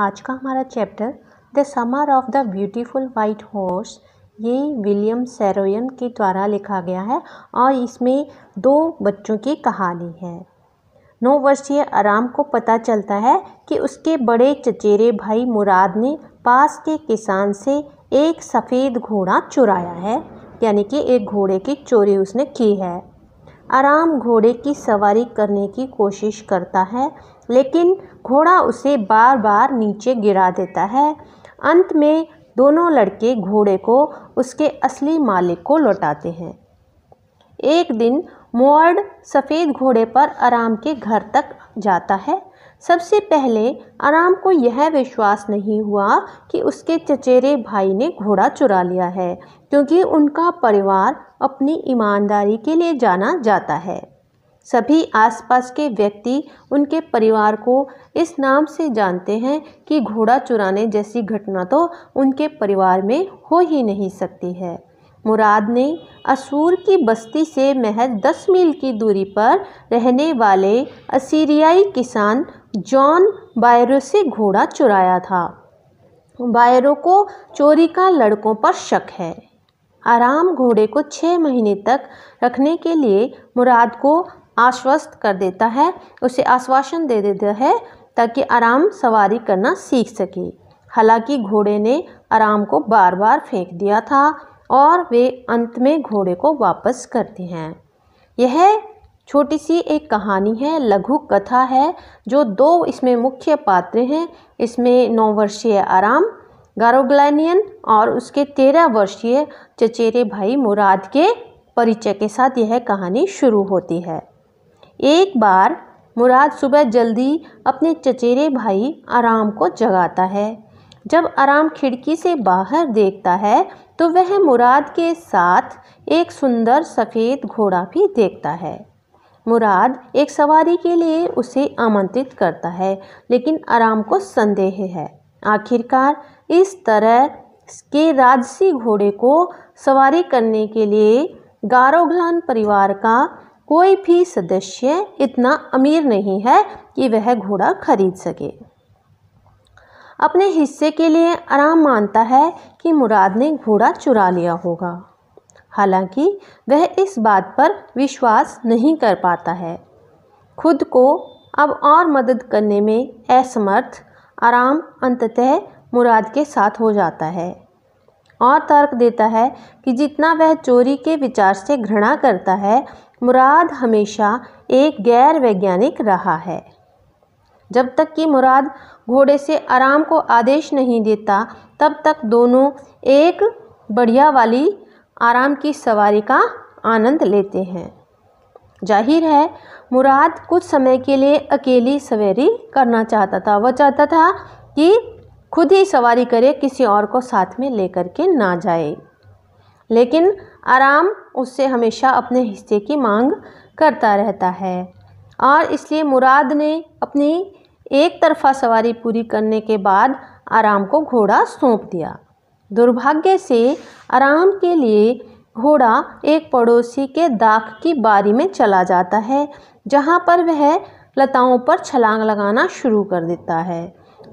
आज का हमारा chapter the summer of the beautiful white horse ये विलियम सेरोयन के द्वारा लिखा गया है और इसमें दो बच्चों की कहानी है नौ वर्षीय आराम को पता चलता है कि उसके बड़े चचेरे भाई मुराद ने पास के किसान से एक सफ़ेद घोड़ा चुराया है यानी कि एक घोड़े की चोरी उसने की है आराम घोड़े की सवारी करने की कोशिश करता है लेकिन घोड़ा उसे बार बार नीचे गिरा देता है अंत में दोनों लड़के घोड़े को उसके असली मालिक को लौटाते हैं एक दिन मोअर्ड सफ़ेद घोड़े पर आराम के घर तक जाता है सबसे पहले आराम को यह विश्वास नहीं हुआ कि उसके चचेरे भाई ने घोड़ा चुरा लिया है क्योंकि उनका परिवार अपनी ईमानदारी के लिए जाना जाता है सभी आसपास के व्यक्ति उनके परिवार को इस नाम से जानते हैं कि घोड़ा चुराने जैसी घटना तो उनके परिवार में हो ही नहीं सकती है मुराद ने असूर की बस्ती से महज दस मील की दूरी पर रहने वाले असीरियाई किसान जॉन बायरो से घोड़ा चुराया था बायरो को चोरी का लड़कों पर शक है आराम घोड़े को छः महीने तक रखने के लिए मुराद को आश्वस्त कर देता है उसे आश्वासन दे देता है ताकि आराम सवारी करना सीख सके हालांकि घोड़े ने आराम को बार बार फेंक दिया था और वे अंत में घोड़े को वापस करते हैं यह छोटी सी एक कहानी है लघु कथा है जो दो इसमें मुख्य पात्र हैं इसमें नौ वर्षीय आराम गारोग्लानियन और उसके तेरह वर्षीय चचेरे भाई मुराद के परिचय के साथ यह कहानी शुरू होती है एक बार मुराद सुबह जल्दी अपने चचेरे भाई आराम को जगाता है जब आराम खिड़की से बाहर देखता है तो वह मुराद के साथ एक सुंदर सफ़ेद घोड़ा भी देखता है मुराद एक सवारी के लिए उसे आमंत्रित करता है लेकिन आराम को संदेह है आखिरकार इस तरह के राजसी घोड़े को सवारी करने के लिए गारोघलान परिवार का कोई भी सदस्य इतना अमीर नहीं है कि वह घोड़ा खरीद सके अपने हिस्से के लिए आराम मानता है कि मुराद ने घोड़ा चुरा लिया होगा हालांकि वह इस बात पर विश्वास नहीं कर पाता है खुद को अब और मदद करने में असमर्थ आराम अंततः मुराद के साथ हो जाता है और तर्क देता है कि जितना वह चोरी के विचार से घृणा करता है मुराद हमेशा एक गैर वैज्ञानिक रहा है जब तक कि मुराद घोड़े से आराम को आदेश नहीं देता तब तक दोनों एक बढ़िया वाली आराम की सवारी का आनंद लेते हैं जाहिर है मुराद कुछ समय के लिए अकेली सवेरी करना चाहता था वह चाहता था कि खुद ही सवारी करे किसी और को साथ में लेकर के ना जाए लेकिन आराम उससे हमेशा अपने हिस्से की मांग करता रहता है और इसलिए मुराद ने अपनी एक तरफा सवारी पूरी करने के बाद आराम को घोड़ा सौंप दिया दुर्भाग्य से आराम के लिए घोड़ा एक पड़ोसी के दाख की बारी में चला जाता है जहाँ पर वह लताओं पर छलांग लगाना शुरू कर देता है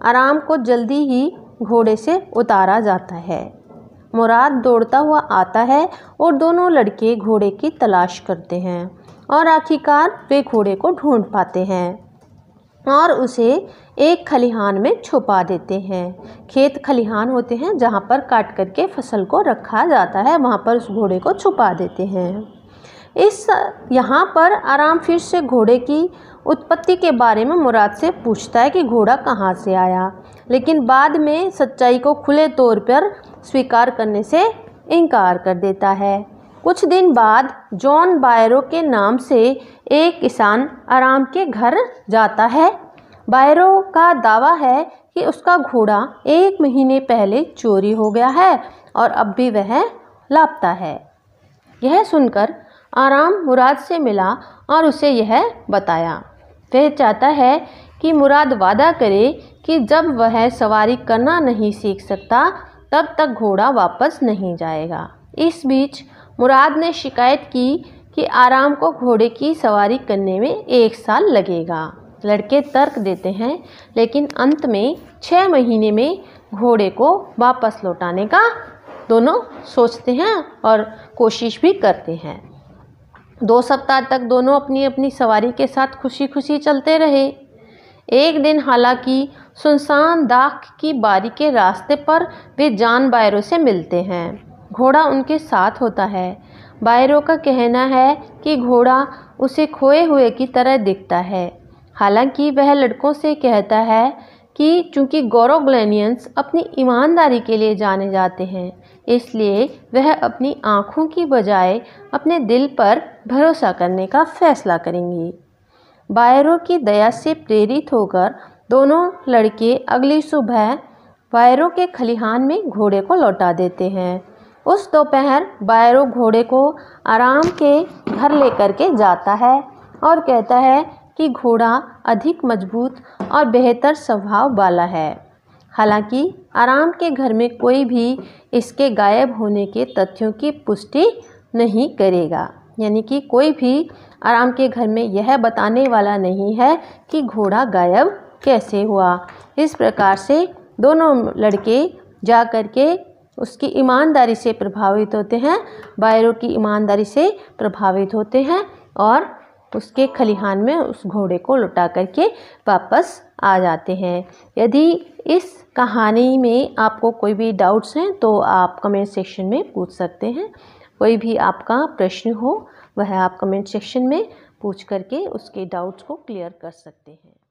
आराम को जल्दी ही घोड़े से उतारा जाता है मुराद दौड़ता हुआ आता है और दोनों लड़के घोड़े की तलाश करते हैं और आखिरकार वे घोड़े को ढूंढ पाते हैं और उसे एक खलिहान में छुपा देते हैं खेत खलिहान होते हैं जहाँ पर काट करके फसल को रखा जाता है वहाँ पर उस घोड़े को छुपा देते हैं इस यहाँ पर आराम फिर से घोड़े की उत्पत्ति के बारे में मुराद से पूछता है कि घोड़ा कहाँ से आया लेकिन बाद में सच्चाई को खुले तौर पर स्वीकार करने से इनकार कर देता है कुछ दिन बाद जॉन बायरो के नाम से एक किसान आराम के घर जाता है बायरो का दावा है कि उसका घोड़ा एक महीने पहले चोरी हो गया है और अब भी वह लापता है यह सुनकर आराम मुराद से मिला और उसे यह बताया वह चाहता है कि मुराद वादा करे कि जब वह सवारी करना नहीं सीख सकता तब तक घोड़ा वापस नहीं जाएगा इस बीच मुराद ने शिकायत की कि आराम को घोड़े की सवारी करने में एक साल लगेगा लड़के तर्क देते हैं लेकिन अंत में छः महीने में घोड़े को वापस लौटाने का दोनों सोचते हैं और कोशिश भी करते हैं दो सप्ताह तक दोनों अपनी अपनी सवारी के साथ खुशी खुशी चलते रहे एक दिन हालांकि सुनसान दाख की बारी के रास्ते पर वे जान बायरों से मिलते हैं घोड़ा उनके साथ होता है बायरों का कहना है कि घोड़ा उसे खोए हुए की तरह दिखता है हालांकि वह लड़कों से कहता है कि चूंकि गौरव ग्लैनियंस अपनी ईमानदारी के लिए जाने जाते हैं इसलिए वह अपनी आँखों की बजाय अपने दिल पर भरोसा करने का फैसला करेंगी बायरों की दया से प्रेरित होकर दोनों लड़के अगली सुबह वायरों के खलिहान में घोड़े को लौटा देते हैं उस दोपहर बायरो घोड़े को आराम के घर लेकर के जाता है और कहता है कि घोड़ा अधिक मजबूत और बेहतर स्वभाव वाला है हालांकि आराम के घर में कोई भी इसके गायब होने के तथ्यों की पुष्टि नहीं करेगा यानी कि कोई भी आराम के घर में यह बताने वाला नहीं है कि घोड़ा गायब कैसे हुआ इस प्रकार से दोनों लड़के जा कर के उसकी ईमानदारी से प्रभावित होते हैं बायरों की ईमानदारी से प्रभावित होते हैं और उसके खलिहान में उस घोड़े को लुटा करके वापस आ जाते हैं यदि इस कहानी में आपको कोई भी डाउट्स हैं तो आप कमेंट सेक्शन में पूछ सकते हैं कोई भी आपका प्रश्न हो वह आप कमेंट सेक्शन में पूछ करके उसके डाउट्स को क्लियर कर सकते हैं